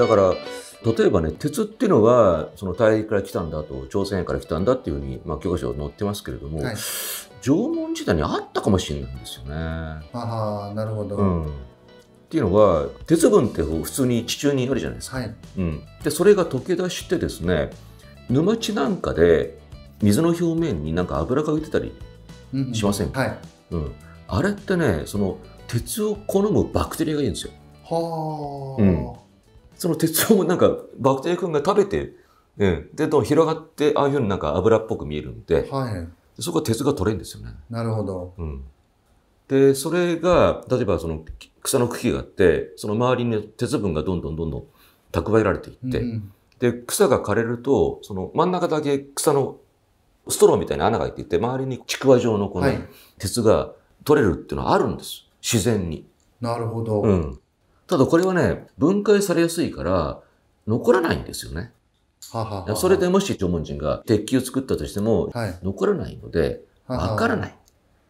だから例えばね鉄っていうのはその大陸から来たんだと朝鮮から来たんだっていうふうに、まあ、教科書載ってますけれども、はい、縄文時代にあったかもしれないんですよね。あなるほど、うん、っていうのは鉄分って普通に地中にあるじゃないですか。はい、うん、でそれが溶け出してですね沼地なんかで水の表面になんか油が浮いてたりしませんか、うん、はいうん、あれってねその鉄を好むバクテリアがいるんですよ。はあ、うんその鉄をなんかバクテリア君が食べて、うん、で、どん広がって、ああいうふうになんか油っぽく見えるんで、はい、そこは鉄が取れるんですよね。なるほど。うん、で、それが、例えばその草の茎があって、その周りに鉄分がどんどんどんどん蓄えられていって、うん、で、草が枯れると、その真ん中だけ草のストローみたいな穴が開いていて、周りにちくわ状のこの鉄が取れるっていうのはあるんです。自然に。なるほど。うん。ただこれはね、分解されやすいから、残らないんですよね。はははそれでもし縄文人が鉄球を作ったとしても、はい、残らないので、わからない。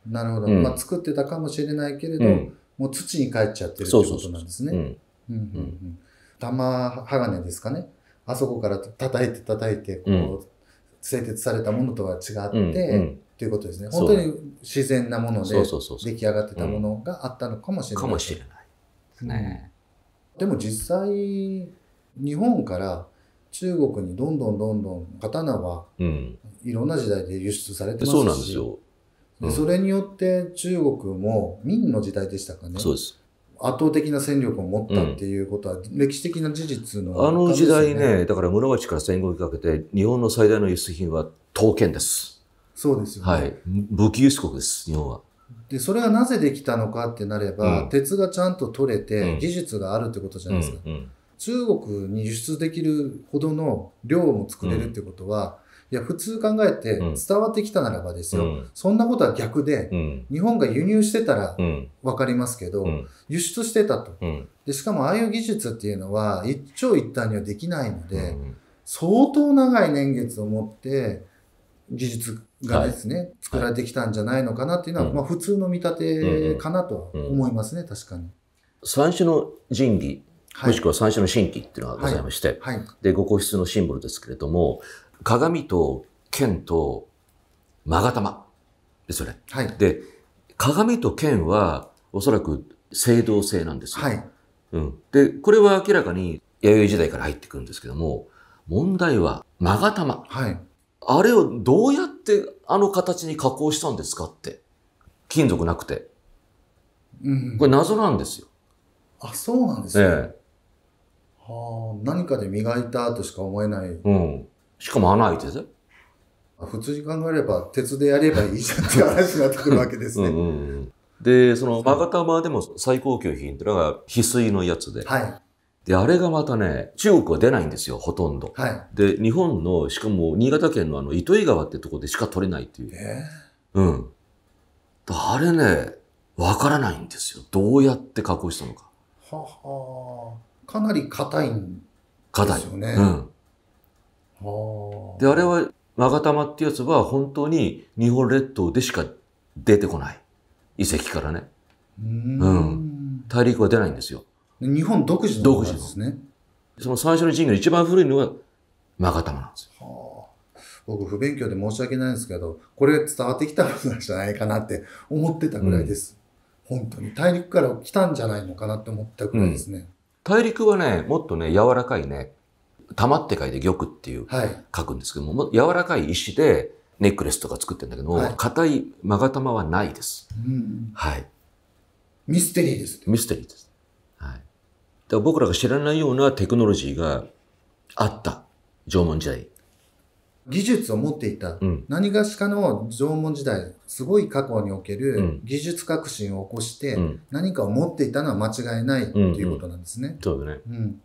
なるほど、うん、まあ。作ってたかもしれないけれど、うん、もう土に帰っちゃってるってことなんですね。玉鋼ですかね。あそこから叩いて叩いて、こう、製鉄されたものとは違って、うんということですね。本当に自然なもので出来上がってたものがあったのかもしれない。かもしれないですね。でも実際日本から中国にどんどんどんどん刀は、うん、いろんな時代で輸出されてますし、そうなんですよ、それによって中国も明の時代でしたかねそうです圧倒的な戦力を持ったっていうことは、歴史的な事実の、ねあの時代ねだから室町から戦後にかけて日本の最大の輸出品は刀剣ですそうですよね、はい、武器輸出国です日本はでそれがなぜできたのかってなれば、うん、鉄がちゃんと取れて、うん、技術があるってことじゃないですか、うんうん、中国に輸出できるほどの量も作れるってことは、いや普通考えて伝わってきたならばですよ、うん、そんなことは逆で、うん、日本が輸入してたら分かりますけど、うん、輸出してたと、でしかもああいう技術っていうのは一長一短にはできないので、相当長い年月をもって技術がですね、はい、作られてきたんじゃないのかなっていうのは、はい、まあ、普通の見立てかなとは思いますね、うんうん、確かに。三種の神器、もしくは三種の神器っていうのがございまして、はい、で五皇室のシンボルですけれども鏡と剣と勾玉ですよね。はい、で鏡と剣はおそらく青銅製なんですよ。はいうん、でこれは明らかに弥生時代から入ってくるんですけども問題は勾玉。はいあれをどうやってあの形に加工したんですかって。金属なくて。うん、これ謎なんですよ。あ、そうなんですね。ええ、はあ、何かで磨いたとしか思えない。うん。しかも穴開いてて。普通に考えれば、鉄でやればいいじゃんっていう話になってくるわけですね。うんうんうん、で、その、バガタマでも最高級品っていうのが、翡翠のやつで。はい。で、あれがまたね、中国は出ないんですよ、ほとんど。はい、で、日本の、しかも新潟県のあの糸魚川ってとこでしか取れないっていう。えー、うん。あれね、わからないんですよ。どうやって加工したのか。ははかなり硬いんですよね。うん。はで、あれは、マガタマってやつは本当に日本列島でしか出てこない。遺跡からね。うんうん。大陸は出ないんですよ。日本独自のですね。その最初の神宮で一番古いのは、マガタマなんですよ。はあ、僕、不勉強で申し訳ないんですけど、これ伝わってきたんじゃないかなって思ってたぐらいです。うん、本当に。大陸から来たんじゃないのかなって思ったぐらいですね。うん、大陸はね、もっとね、柔らかいね、玉って書いて玉っていう、はい、書くんですけども、柔らかい石でネックレスとか作ってるんだけども、硬、はい、いマガタマはないです。うん、はい。ミステリーです、ミステリーです。ら僕らが知らないようなテクノロジーがあった。縄文時代。技術を持っていた、うん、何がしかの縄文時代すごい過去における技術革新を起こして、うん、何かを持っていたのは間違いないということなんですね。うんうん、そうだね、うん、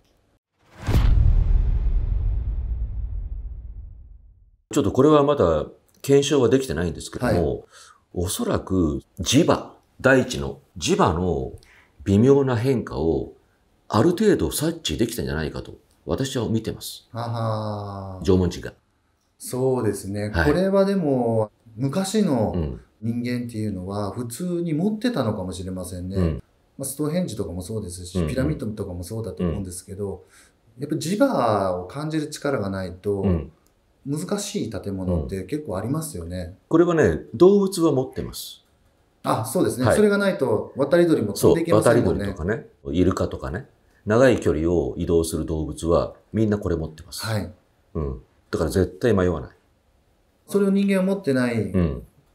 ちょっとこれはまだ検証はできてないんですけども、はい、おそらく磁場大地の磁場の微妙な変化をある程度察知できたんじゃないかと、私は見てます。あ縄文人が。そうですね。はい、これはでも、昔の人間っていうのは、普通に持ってたのかもしれませんね。うん、まあ、ストーヘンジとかもそうですし、ピラミッドとかもそうだと思うんですけど、うん、やっぱ磁場を感じる力がないと、難しい建物って結構ありますよね、うん、これはね動物は持ってますあ、そうですね。はい、それがないと、渡り鳥も飛んでいけませんもんね。渡り鳥とかね、イルカとかね、長い距離を移動する動物は、みんなこれ持ってます。はい。うん。だから絶対迷わない。それを人間は持ってない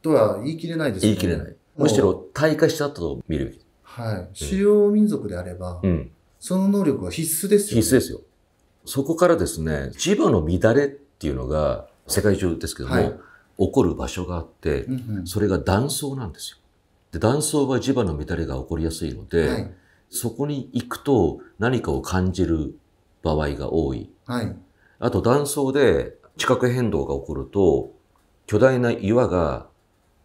とは言い切れないですよね。言い切れない。むしろ退化しちゃったと見るべき。はい。狩猟民族であれば、うん、その能力は必須ですよ、ね、必須ですよ。そこからですね、磁場の乱れっていうのが、世界中ですけども、はい、起こる場所があって、うんうん、それが断層なんですよ。で断層は磁場の乱れが起こりやすいので、はい、そこに行くと何かを感じる場合が多い。はい、あと断層で地殻変動が起こると、巨大な岩が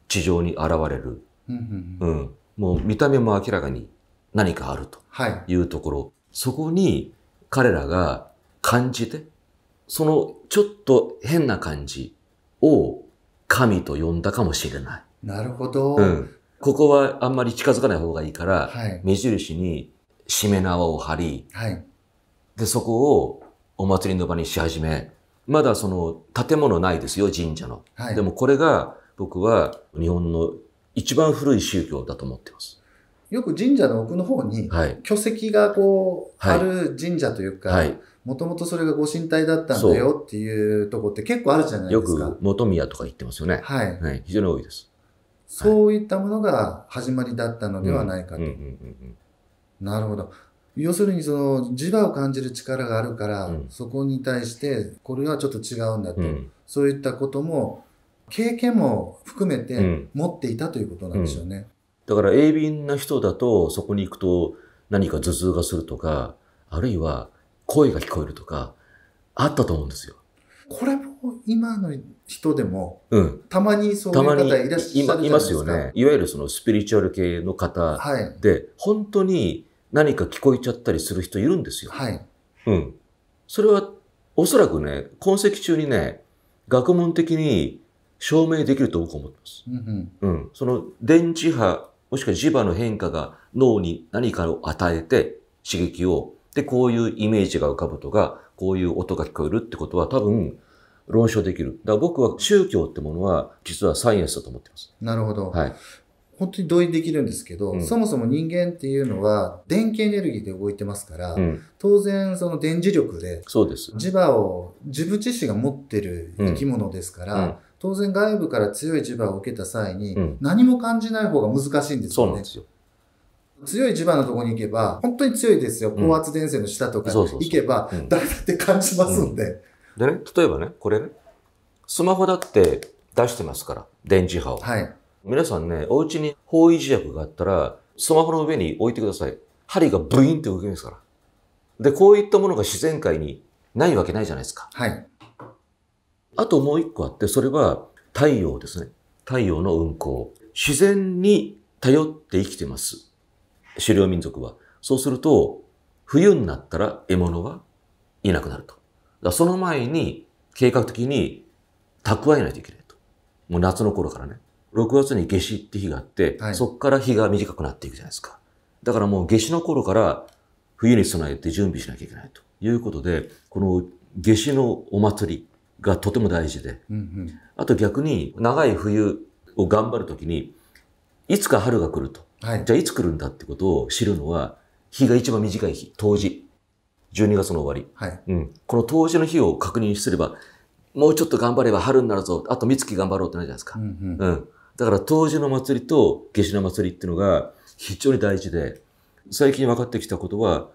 地上に現れる。うん、うんもう見た目も明らかに何かあるというところ。はい、そこに彼らが感じて、そのちょっと変な感じを神と呼んだかもしれない。なるほど。うん、ここはあんまり近づかない方がいいから、はい、目印にしめ縄を張り、はい、で、そこをお祭りの場にし始め、まだその建物ないですよ、神社の。はい、でもこれが僕は日本の一番古い宗教だと思ってます。よく神社の奥の方に、巨石がこう、ある神社というか、もともとそれが御神体だったんだよっていうとこって結構あるじゃないですか。よく本宮とか言ってますよね。はい。非常に多いです。そういったものが始まりだったのではないかと。なるほど。要するにその磁場を感じる力があるから、うん、そこに対してこれはちょっと違うんだと、うん、そういったことも経験も含めて持っていたということなんでしょうね。うん、だから鋭敏な人だとそこに行くと何か頭痛がするとかあるいは声が聞こえるとかあったと思うんですよ。これも今の人でも、うん、たまにそういう方いらっしゃるいますよね。いわゆるそのスピリチュアル系の方で、はい、本当に何か聞こえちゃったりする人いるんですよ。はい。うん。それは、おそらくね、痕跡中にね、学問的に証明できると僕は思ってます。うんうん、うん、その電磁波、もしくは磁場の変化が脳に何かを与えて刺激を、で、こういうイメージが浮かぶとか、こういう音が聞こえるってことは多分、論証できる。だから僕は宗教ってものは実はサイエンスだと思ってます。なるほど。はい。本当に同意できるんですけど、うん、そもそも人間っていうのは電気エネルギーで動いてますから、うん、当然その電磁力でそうです。磁場を自分自身が持ってる生き物ですから、うん、当然外部から強い磁場を受けた際に何も感じない方が難しいんですよね。強い磁場のところに行けば、本当に強いですよ。高圧電線の下とか行けば、誰だって感じますんで。でね、例えばね、これね、スマホだって出してますから、電磁波を。はい。皆さんね、お家に方位磁石があったら、スマホの上に置いてください。針がブイーンって動きますから。で、こういったものが自然界にないわけないじゃないですか。はい。あともう一個あって、それは太陽ですね。太陽の運行。自然に頼って生きてます。狩猟民族は。そうすると、冬になったら獲物はいなくなると。だその前に、計画的に蓄えないといけないと。もう夏の頃からね。6月に夏至って日があって、はい、そこから日が短くなっていくじゃないですか。だからもう夏至の頃から冬に備えて準備しなきゃいけないということで、この夏至のお祭りがとても大事で、うんうん、あと逆に長い冬を頑張るときに、いつか春が来ると、はい、じゃあいつ来るんだってことを知るのは、日が一番短い日、冬至。12月の終わり、はいうん、この投資の費用を確認すれば、もうちょっと頑張れば春になるぞ、あと三月頑張ろうってなるじゃないですか。うんうんうん、だから当時の祭りと夏至の祭りっていうのが非常に大事で、最近分かってきたことは、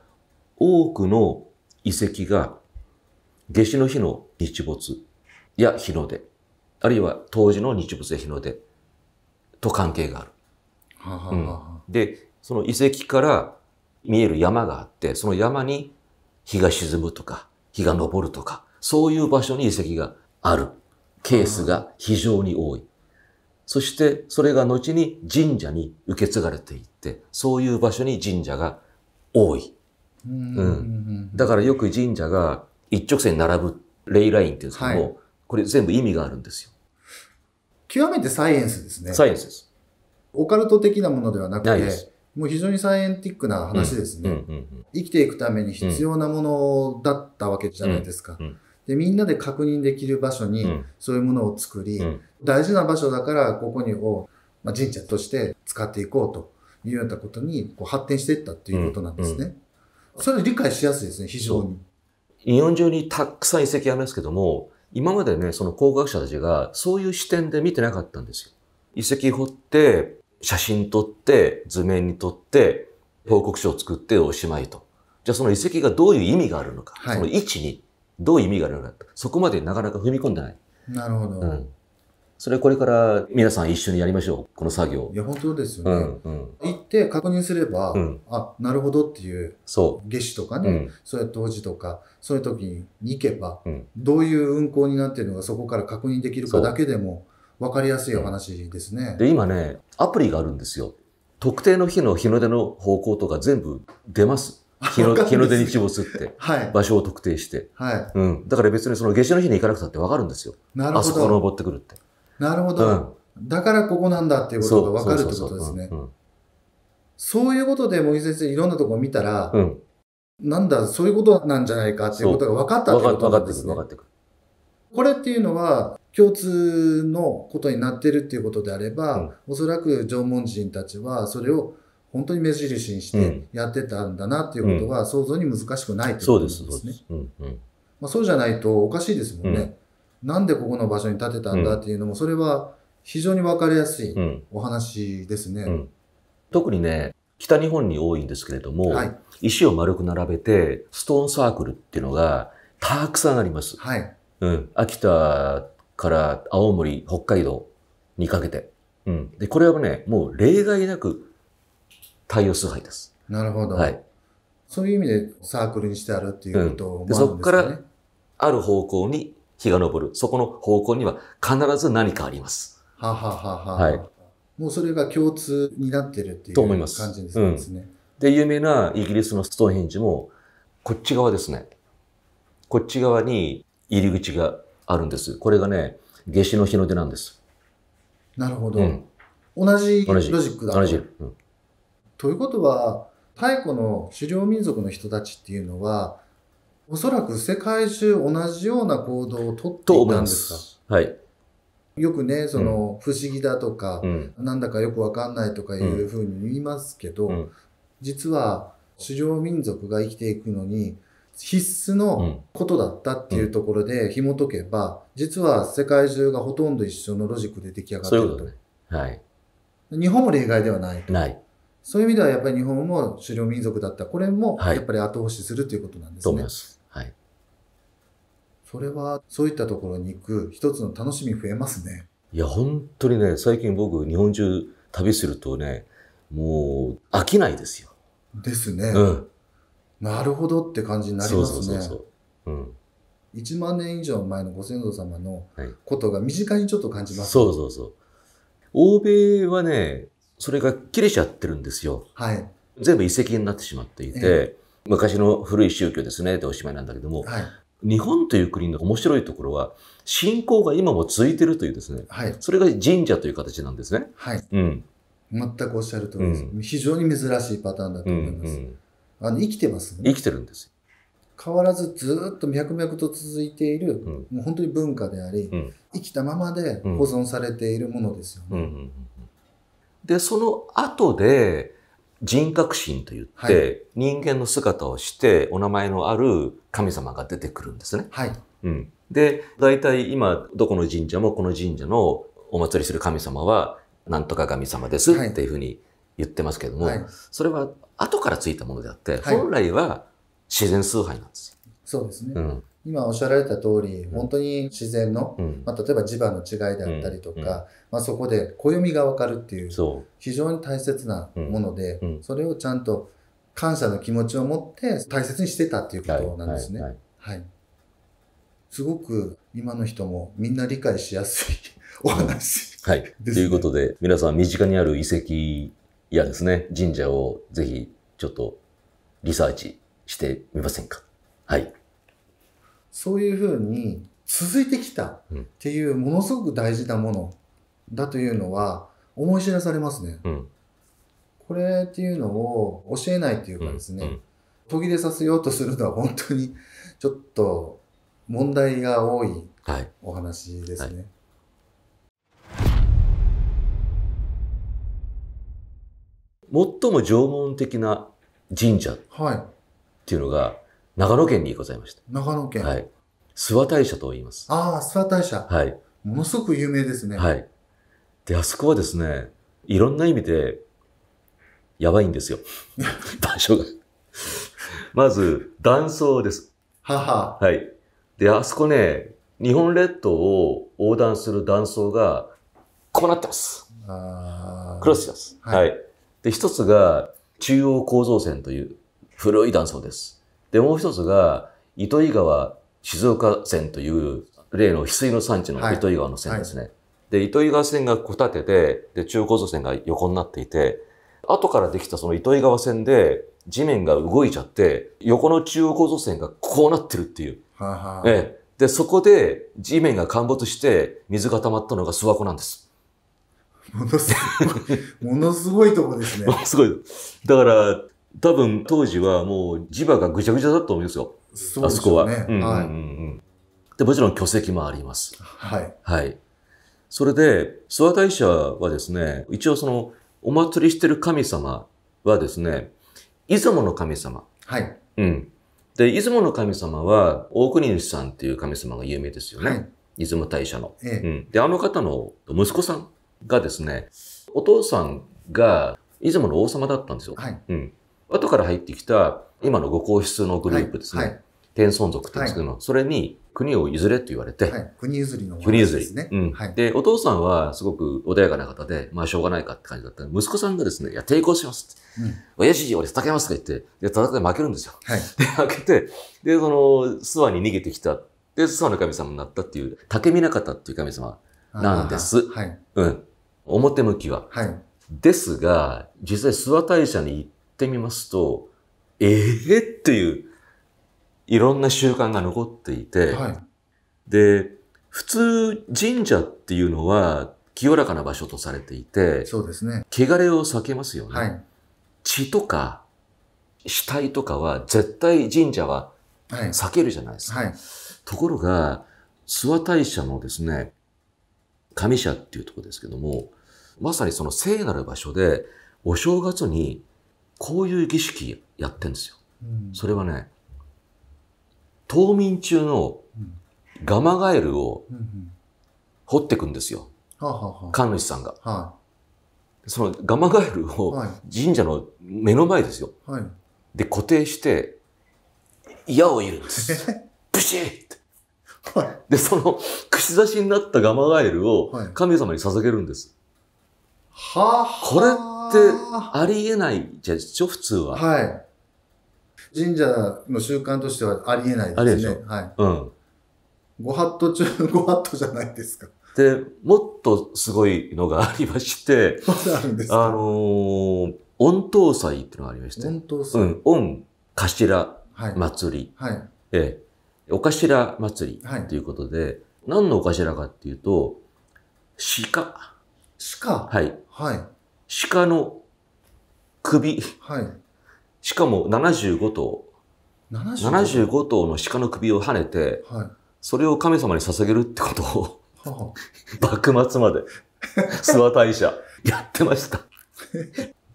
多くの遺跡が夏至の日の日没や日の出、あるいは当時の日没や日の出と関係がある。はははうん、で、その遺跡から見える山があって、その山に日が沈むとか、日が昇るとか、そういう場所に遺跡があるケースが非常に多い。そしてそれが後に神社に受け継がれていって、そういう場所に神社が多い。うん、だからよく神社が一直線に並ぶレイラインっていうんですけども、これ全部意味があるんですよ。極めてサイエンスですね。サイエンスです。オカルト的なものではなくて、もう非常にサイエンティックな話ですね。生きていくために必要なものだったわけじゃないですか。でみんなで確認できる場所にそういうものを作り、大事な場所だからここにを、まあ、神社として使っていこうというようなことにこう発展していったということなんですね。それ理解しやすいですね、非常に。日本中にたくさん遺跡ありますけども、今までね、その工学者たちがそういう視点で見てなかったんですよ。遺跡掘って写真撮って、図面に撮って、報告書を作っておしまいと。じゃあその遺跡がどういう意味があるのか、はい、その位置にどういう意味があるのか、そこまでなかなか踏み込んでない。なるほど。うん、それこれから皆さん一緒にやりましょう、この作業。いや、本当ですよね。うん、うん、行って確認すれば、うん、あ、なるほどっていう、そう。下手とかね、そうやって当時とか、そういう時に行けば、どういう運行になってるのか、そこから確認できるかだけでも、わかりやすいお話ですね。で、今ね、アプリがあるんですよ。特定の日の日の出の方向とか全部出ます。日の日の出に日没って、はい、場所を特定して、はいうん、だから別にその夏至の日に行かなくたって分かるんですよなるほどあそこ登ってくるってなるほど、うん、だからここなんだっていうことが分かるってことですねそういうことで森先生いろんなとこ見たら、うん、なんだそういうことなんじゃないかっていうことが分かったってことなんですね分かってくる分かってくるこれっていうのは共通のことになってるっていうことであれば、うん、おそらく縄文人たちはそれを本当に目印にしてやってたんだなっていうことは想像に難しくないということですね。そうです、んまあ、そうじゃないとおかしいですもんね。うん、なんでここの場所に建てたんだっていうのも、それは非常に分かりやすいお話ですね。うん、特にね、北日本に多いんですけれども、はい、石を丸く並べてストーンサークルっていうのがたくさんあります。はいうん、秋田から青森、北海道にかけて。うん、で、これはね、もう例外なく太陽崇拝です。なるほど。はい。そういう意味でサークルにしてあるっていうことを、ねうん、そこからある方向に日が昇る。そこの方向には必ず何かあります。はははは、はい、もうそれが共通になってるっていうと思います感じですね、うん。で、有名なイギリスのストーンヘンジも、こっち側ですね。こっち側に入り口があるんです。これがね、夏至の日の出なんです。なるほど。うん、同じロジックだ同じ。うん、ということは、太古の狩猟民族の人たちっていうのは、おそらく世界中同じような行動をとっていたんですかはい。よくね、その、不思議だとか、うん、なんだかよくわかんないとかいうふうに言いますけど、実は狩猟民族が生きていくのに、必須のことだったっていうところで紐解けば、実は世界中がほとんど一緒のロジックで出来上がってると。ううとはい。日本も例外ではないと。ない。そういう意味ではやっぱり日本も狩猟民族だった。これもやっぱり後押しするということなんですね。と思います。はい。それはそういったところに行く一つの楽しみ増えますね。いや、本当にね、最近僕日本中旅するとね、もう飽きないですよ。ですね。うん。なるほどって感じになりますね。うん、1万年以上前のご先祖様のことが身近にちょっと感じます、はい、そうそうそう。欧米はね、それが切れちゃってるんですよ。はい。全部遺跡になってしまっていて、ええ、昔の古い宗教ですねっておしまいなんだけども、はい、日本という国の面白いところは、信仰が今も続いてるというですね、はい、それが神社という形なんですね。はい。うん。全くおっしゃる通りです。うん、非常に珍しいパターンだと思います。うんうんあの生きてます、ね、生きてるんです変わらずずっと脈々と続いている、うん、もう本当に文化であり、うん、生きたままで保存されているものですよね。うんうん、でその後で人格心といって、はい、人間の姿をしてお名前のある神様が出てくるんですね。はいうん、で大体今どこの神社もこの神社のお祭りする神様はなんとか神様ですっていうふうに、はい言ってますけども、はい、それは後からついたものであって、はい、本来は自然崇拝なんですよ。そうですね。うん、今おっしゃられた通り、本当に自然の、うん、まあ、例えば磁場の違いであったりとか、うん、まあ、そこで暦が分かるっていう非常に大切なもので、それをちゃんと感謝の気持ちを持って大切にしてたっていうことなんですね。はい、はい、すごく今の人もみんな理解しやすい お話、はい。ということで、皆さん身近にある遺跡嫌ですね。神社をぜひちょっとリサーチしてみませんか。はい。そういうふうに続いてきたっていうものすごく大事なものだというのは思い知らされますね。うん、これっていうのを教えないというかですね、うんうん、途切れさせようとするのは本当にちょっと問題が多いお話ですね。はいはい最も縄文的な神社っていうのが、長野県にございました。長野県はい。諏訪大社と言います。ああ、諏訪大社。はい。ものすごく有名ですね。はい。で、あそこはですね、いろんな意味で、やばいんですよ。場所が。まず、断層です。はは。はい。で、あそこね、日本列島を横断する断層が、こうなってます。ああ。クロスします。はい、はいで、一つが中央構造線という古い断層です。で、もう一つが糸魚川静岡線という例の翡翠の産地の糸魚川の線ですね。はいはい、で、糸魚川線が小縦で、で、中央構造線が横になっていて、後からできたその糸魚川線で地面が動いちゃって、横の中央構造線がこうなってるっていう。ははで、そこで地面が陥没して水が溜まったのが諏訪湖なんです。ものすごい、ものすごいとこですね。すごい。だから、多分当時はもう磁場がぐちゃぐちゃだったと思うんですよ。そうですね、あそこは。で。もちろん巨石もあります。はい。はい。それで、諏訪大社はですね、一応その、お祭りしてる神様はですね、出雲の神様。はい。うん。で、出雲の神様は、大国主さんっていう神様が有名ですよね。はい、出雲大社の。ええ、うん。で、あの方の息子さん。がですね、お父さんがいつもの王様だったんですよ。はい。うん。後から入ってきた今のご皇室のグループですね。はい。天孫族って言うんですけども、はい、それに国を譲れと言われて。はい、国譲りの、国譲り。うん、はい、で、お父さんはすごく穏やかな方で、まあしょうがないかって感じだった息子さんがですね、いや、抵抗しますって。うん、親父、俺叩けますって言って、で、叩いて負けるんですよ。はい、で、負けて、で、その、諏訪に逃げてきた。で、諏訪の神様になったっていう、竹見な方っていう神様なんです。はい、うん。表向きは。はい。ですが、実際諏訪大社に行ってみますと、ええー、っていう、いろんな習慣が残っていて、はい、で、普通神社っていうのは清らかな場所とされていて、そうですね。汚れを避けますよね。はい、血とか死体とかは絶対神社は避けるじゃないですか。はい、ところが、諏訪大社のですね、神社っていうとこですけども、まさにその聖なる場所で、お正月にこういう儀式やってんですよ。うん、それはね、冬眠中のガマガエルを掘ってくんですよ。神主さんが。はそのガマガエルを神社の目の前ですよ。はい、で、固定して、矢を入れるんです。ブシーはい、で、その串刺しになったガマガエルを神様に捧げるんです。はあ、これってありえないじゃでしょ、普通は。はい。神社の習慣としてはありえないですね。はい。うん。ご法度中 ご法度じゃないですか。で、もっとすごいのがありまして、あのー、御頭祭っていうのがありまして、御頭祭。うん、御頭祭り。はい。ええ。お頭祭りということで、はい、何のお頭かっていうと、鹿。鹿はい。はい。鹿の首。はい。しかも75頭。75, 頭の鹿の首を跳ねて、はい、それを神様に捧げるってことを、は 幕末まで、諏訪大社、やってました。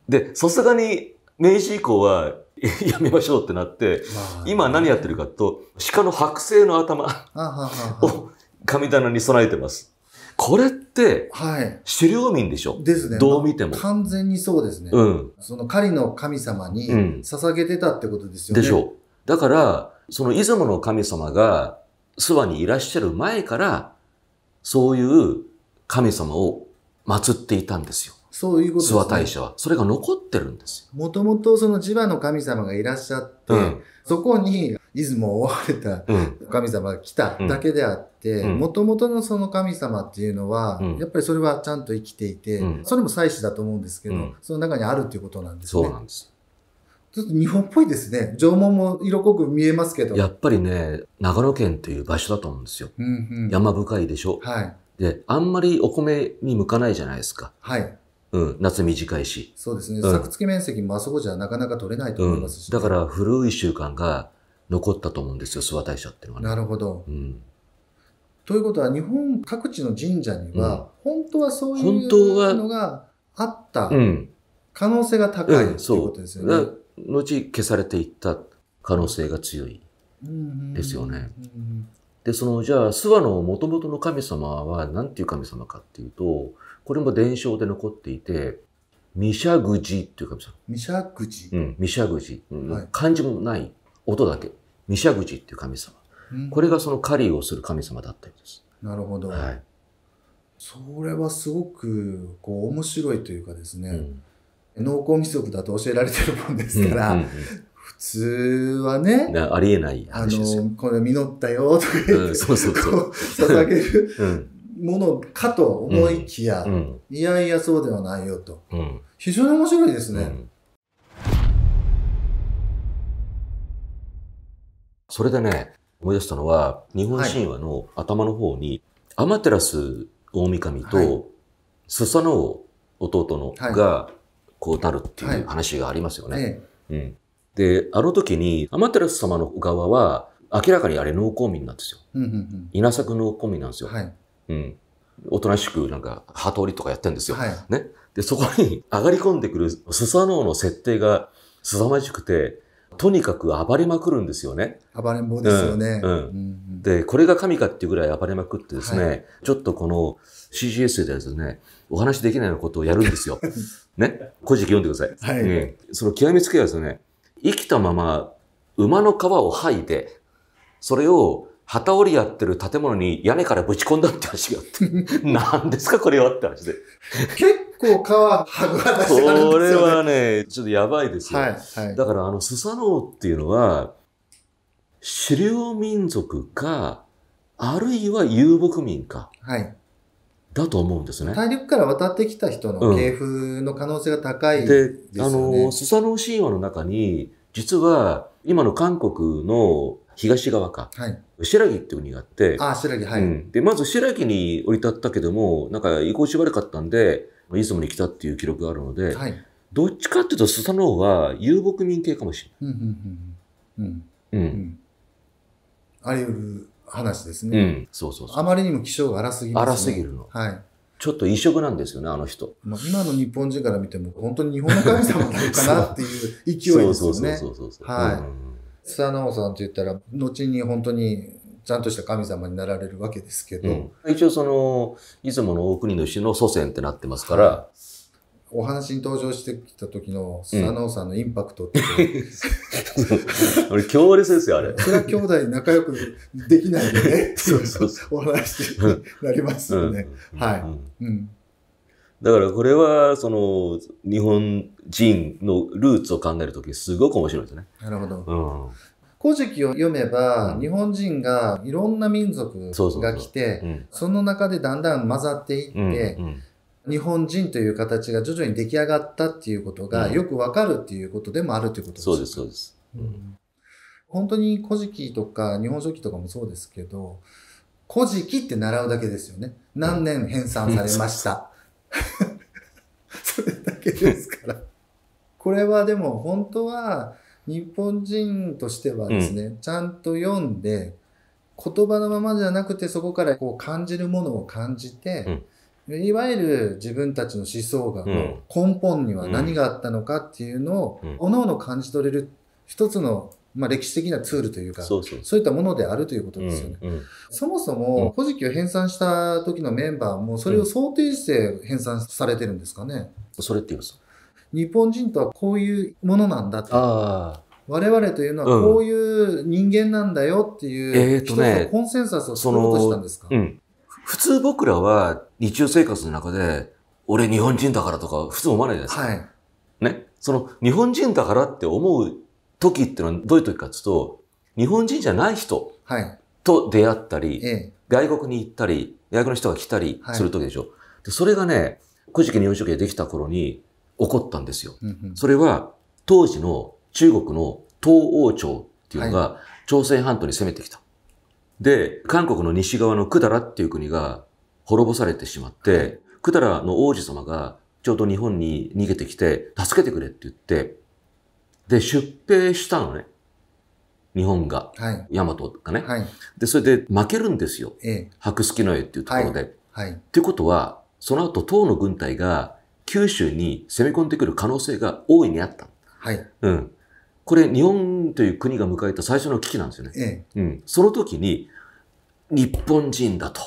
で、さすがに明治以降は やめましょうってなって、今何やってるかと、鹿の剥製の頭を神棚に備えてます。これって、はい。狩猟民でしょですね。どう見ても、まあ。完全にそうですね。うん。その狩りの神様に捧げてたってことですよね。うん、でしょう。だから、その出雲の神様が諏訪にいらっしゃる前から、そういう神様を祀っていたんですよ。そういうことです、ね。諏訪大社は。それが残ってるんですよ。もともとその磁場の神様がいらっしゃって、うん、そこに出雲を追われた神様が来ただけであって、もともとのその神様っていうのは、うん、やっぱりそれはちゃんと生きていて、うん、それも祭祀だと思うんですけど、その中にあるっていうことなんですね。そうなんです。ちょっと日本っぽいですね。縄文も色濃く見えますけど。やっぱりね、長野県という場所だと思うんですよ。うんうん、山深いでしょ。はい。で、あんまりお米に向かないじゃないですか。はい。うん、夏短いし。そうですね。作付き面積もあそこじゃなかなか取れないと思いますし、ねうん、だから古い習慣が残ったと思うんですよ、諏訪大社っていうのはね。なるほど。うん、ということは、日本各地の神社には、本当はそういうのがあった可能性が高い、ということですよね。後消されていった可能性が強いですよね。で、その、じゃあ、諏訪の元々の神様は何ていう神様かっていうと、これも伝承で残っていて、ミシャグジっていう神様。ミシャグジうん、ミシャグジ、はい、漢字もない、音だけ。ミシャグジっていう神様。これがその狩りをする神様だったんです。なるほど。はい。それはすごく、こう、面白いというかですね、うん、農耕規則だと教えられてるもんですから、うんうんうん普通はね。ありえない話ですよ。あの、これ実ったよとか言って、うん、そうそうそう。捧げる、うん、ものかと思いきや、うん、いやいやそうではないよと。うん、非常に面白いですね。うんそれでね、思い出したのは、日本神話の頭の方に、はい、アマテラス大神と、スサノオ弟のが、こうなるっていう話がありますよね。で、あの時に、アマテラス様の側は、明らかにあれ農耕民なんですよ。稲作農耕民なんですよ。はい、うん。おとなしくなんか、歯通りとかやってるんですよ。はい。ね。で、そこに上がり込んでくるスサノオの設定が凄まじくて、とにかく暴れまくるんですよね。暴れん坊ですよね。うん。うんうん、で、これが神かっていうぐらい暴れまくってですね、はい、ちょっとこの CGS でですね、お話できないようなことをやるんですよ。ね。古事記読んでください。はい。ね、その極めつけはですね、生きたまま馬の皮を剥いで、それを旗織りやってる建物に屋根からぶち込んだって話があって、何 ですかこれはって話で。結構皮、はぐらかしてるこれはね、ちょっとやばいですよ。はいはい、だからあの、スサノオっていうのは、狩猟民族か、あるいは遊牧民か。はい。だと思うんですね。大陸から渡ってきた人の系譜の可能性が高いですね、うん、で、あの、スサノオ神話の中に、実は、今の韓国の東側か。はい。白木って国があって。あ、白木、はい、うん、で、まず白木に降り立ったけども、なんか、意向し悪かったんで、出雲に来たっていう記録があるので、はい。どっちかっていうと、スサノオは遊牧民系かもしれない。うん、うん、うん。うん。あり得る話ですね。うん。そうそうそう。あまりにも気性が荒すぎます、ね、荒すぎるの。はい。ちょっと異色なんですよね、あの人。まあ、今の日本人から見ても、本当に日本の神様なのかなっていう勢いですよね。そうそうそうそうそう。はい。うんスサノオさんって言ったら、後に本当にちゃんとした神様になられるわけですけど。うん、一応その、いつもの大国主の祖先ってなってますから、はい、お話に登場してきた時のスサノオさんのインパクトって、うん、俺強烈ですよ、あれ。それは兄弟仲良くできないでね、そうそうそう。お話になりますよね。うん、はい。うんだからこれは、その、日本人のルーツを考えるとき、すごく面白いですね。なるほど。うん古事記を読めば、日本人がいろんな民族が来て、その中でだんだん混ざっていって、うんうん、日本人という形が徐々に出来上がったっていうことがよくわかるっていうことでもあるということです、うん、そうです、そうです、うん。本当に古事記とか日本書紀とかもそうですけど、古事記って習うだけですよね。何年編纂されました。それだけですから。これはでも本当は日本人としてはですね、うん、ちゃんと読んで、言葉のままじゃなくてそこからこう感じるものを感じて、うん、いわゆる自分たちの思想が根本には何があったのかっていうのを、おのおの感じ取れる一つのまあ、歴史的なツールというかそういったものであるということですよね。うんうん、そもそも、古事記を編纂した時のメンバーも、それを想定して編纂されてるんですかね。うん、それって言います日本人とはこういうものなんだと。あ我々というのはこういう人間なんだよっていう、一つのコンセンサスを作ろうとしたんですか、普通僕らは日常生活の中で、俺日本人だからとか普通思わないじゃないですか。はい。ね。その日本人だからって思う時っていうのはどういう時かっていうと、日本人じゃない人と出会ったり、はい、外国に行ったり、外国の人が来たりする時でしょ。はい、でそれがね、古事記日本書記でできた頃に起こったんですよ。うんうん、それは当時の中国の東欧朝っていうのが朝鮮半島に攻めてきた。はい、で、韓国の西側の百済っていう国が滅ぼされてしまって、百済の王子様がちょうど日本に逃げてきて、助けてくれって言って、で、出兵したのね。日本が。はい。大和がね。はい。で、それで負けるんですよ。ええ。白月の絵っていうところで。はい。っていうことは、その後、唐の軍隊が九州に攻め込んでくる可能性が大いにあった。はい。うん。これ、日本という国が迎えた最初の危機なんですよね。ええ。うん。その時に、日本人だと、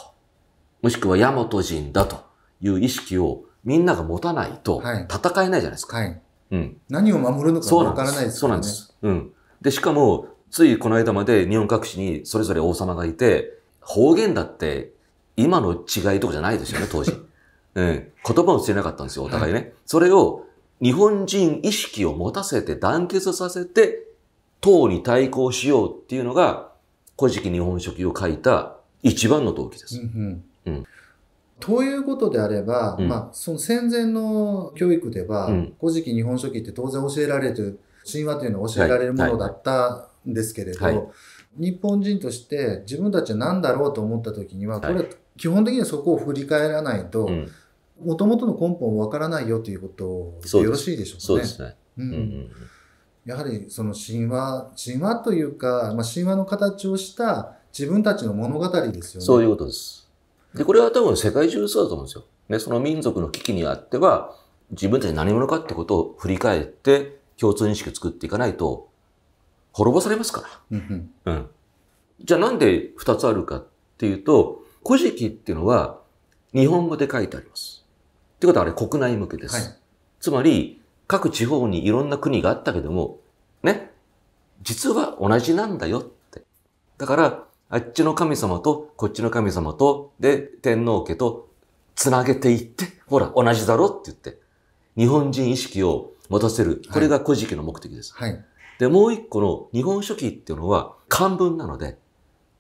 もしくは大和人だという意識をみんなが持たないと、戦えないじゃないですか。はいはいうん、何を守るのかわからないですよね。そうなんです。うん。で、しかも、ついこの間まで日本各地にそれぞれ王様がいて、方言だって今の違いとかじゃないですよね、当時。うん。言葉を捨てなかったんですよ、お互いね。はい、それを日本人意識を持たせて団結させて、党に対抗しようっていうのが、古事記日本書紀を書いた一番の動機です。うん、うんということであれば、うん、まあ、その戦前の教育では、うん、古事記日本書紀って当然教えられる、神話というのは教えられるものだったんですけれど、はいはい、日本人として自分たちは何だろうと思った時には、これは基本的にはそこを振り返らないと、もともとの根本わからないよということよろしいでしょうかね。そうですね。うん、うんやはりその神話、神話というか、まあ、神話の形をした自分たちの物語ですよね。そういうことです。で、これは多分世界中そうだと思うんですよ。ね、その民族の危機にあっては、自分たち何者かってことを振り返って、共通認識を作っていかないと、滅ぼされますから。うん。じゃあなんで二つあるかっていうと、古事記っていうのは日本語で書いてあります。ってことはあれ国内向けです。はい、つまり、各地方にいろんな国があったけども、ね、実は同じなんだよって。だから、あっちの神様と、こっちの神様と、で、天皇家と、つなげていって、ほら、同じだろって言って、日本人意識を持たせる。これが古事記の目的です。はい。で、もう一個の日本書紀っていうのは漢文なので、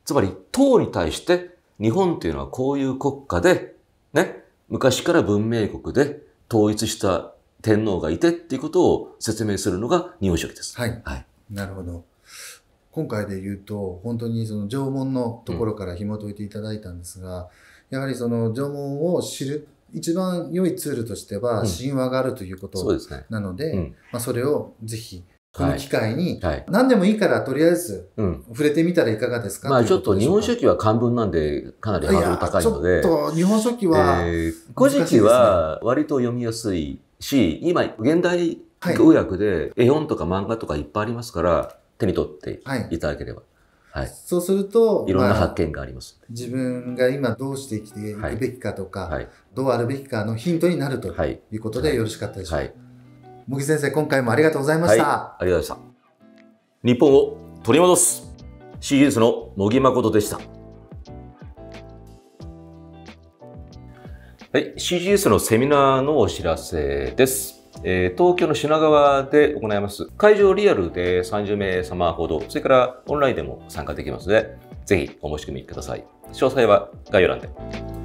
つまり、唐に対して、日本っていうのはこういう国家で、ね、昔から文明国で統一した天皇がいてっていうことを説明するのが日本書紀です。はい。はい。なるほど。今回で言うと本当にその縄文のところから紐解いていただいたんですが、うん、やはりその縄文を知る一番良いツールとしては神話があるということなので、まあ、それをぜひこの機会に、何でもいいからとりあえず触れてみたらいかがですか、まあちょっと日本書紀は漢文なんでかなりハードル高いので。ちょっと日本書紀は、えー、古事記は割と読みやすいし、今現代語訳で絵本とか漫画とかいっぱいありますから、手に取っていただければ。はい。そうすると、いろんな発見があります、まあ、自分が今どうして生きていくべきかとか、はい、どうあるべきかのヒントになるということでよろしかったでしょうか。はい茂木先生、今回もありがとうございました、はい。ありがとうございました。日本を取り戻す CS の茂木誠でした。はい、CGS のセミナーのお知らせです。えー、東京の品川で行います。会場リアルで30名様ほど、それからオンラインでも参加できますので、ぜひお申し込みください。詳細は概要欄で。